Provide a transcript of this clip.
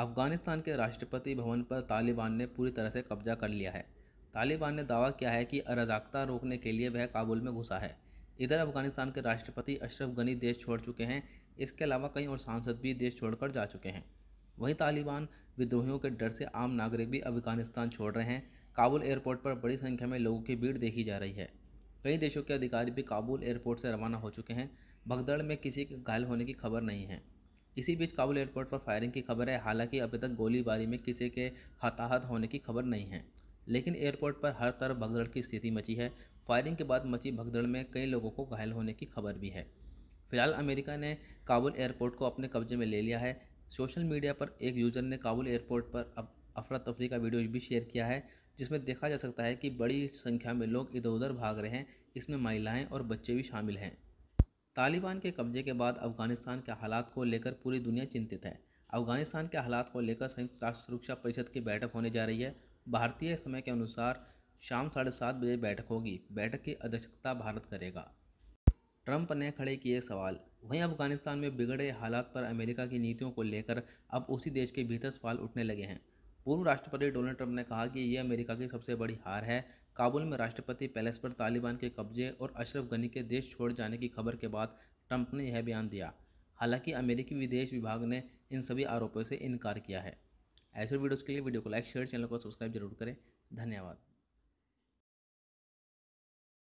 अफगानिस्तान के राष्ट्रपति भवन पर तालिबान ने पूरी तरह से कब्जा कर लिया है तालिबान ने दावा किया है कि अराजकता रोकने के लिए वह काबुल में घुसा है इधर अफगानिस्तान के राष्ट्रपति अशरफ गनी देश छोड़ चुके हैं इसके अलावा कई और सांसद भी देश छोड़कर जा चुके हैं वहीं तालिबान विद्रोहियों के डर से आम नागरिक भी अफगानिस्तान छोड़ रहे हैं काबुल एयरपोर्ट पर बड़ी संख्या में लोगों की भीड़ देखी जा रही है कई देशों के अधिकारी भी काबुल एयरपोर्ट से रवाना हो चुके हैं भगदड़ में किसी के घायल होने की खबर नहीं है इसी बीच काबुल एयरपोर्ट पर फायरिंग की खबर है हालांकि अभी तक गोलीबारी में किसी के हताहत होने की खबर नहीं है लेकिन एयरपोर्ट पर हर तरफ भगदड़ की स्थिति मची है फायरिंग के बाद मची भगदड़ में कई लोगों को घायल होने की खबर भी है फिलहाल अमेरिका ने काबुल एयरपोर्ट को अपने कब्जे में ले लिया है सोशल मीडिया पर एक यूज़र ने काबुल एयरपोर्ट पर अफरा तफरी का वीडियो भी शेयर किया है जिसमें देखा जा सकता है कि बड़ी संख्या में लोग इधर उधर भाग रहे हैं इसमें महिलाएं और बच्चे भी शामिल हैं तालिबान के कब्जे के बाद अफगानिस्तान के हालात को लेकर पूरी दुनिया चिंतित है अफगानिस्तान के हालात को लेकर संयुक्त राष्ट्र सुरक्षा परिषद की बैठक होने जा रही है भारतीय समय के अनुसार शाम साढ़े सात बजे बैठक होगी बैठक की अध्यक्षता भारत करेगा ट्रंप ने खड़े किए सवाल वहीं अफगानिस्तान में बिगड़े हालात पर अमेरिका की नीतियों को लेकर अब उसी देश के भीतर सवाल उठने लगे हैं पूर्व राष्ट्रपति डोनाल्ड ट्रंप ने कहा कि यह अमेरिका की सबसे बड़ी हार है काबुल में राष्ट्रपति पैलेस पर तालिबान के कब्जे और अशरफ गनी के देश छोड़ जाने की खबर के बाद ट्रंप ने यह बयान दिया हालांकि अमेरिकी विदेश विभाग ने इन सभी आरोपों से इनकार किया है ऐसे वीडियोज़ के लिए वीडियो को लाइक शेयर चैनल को सब्सक्राइब जरूर करें धन्यवाद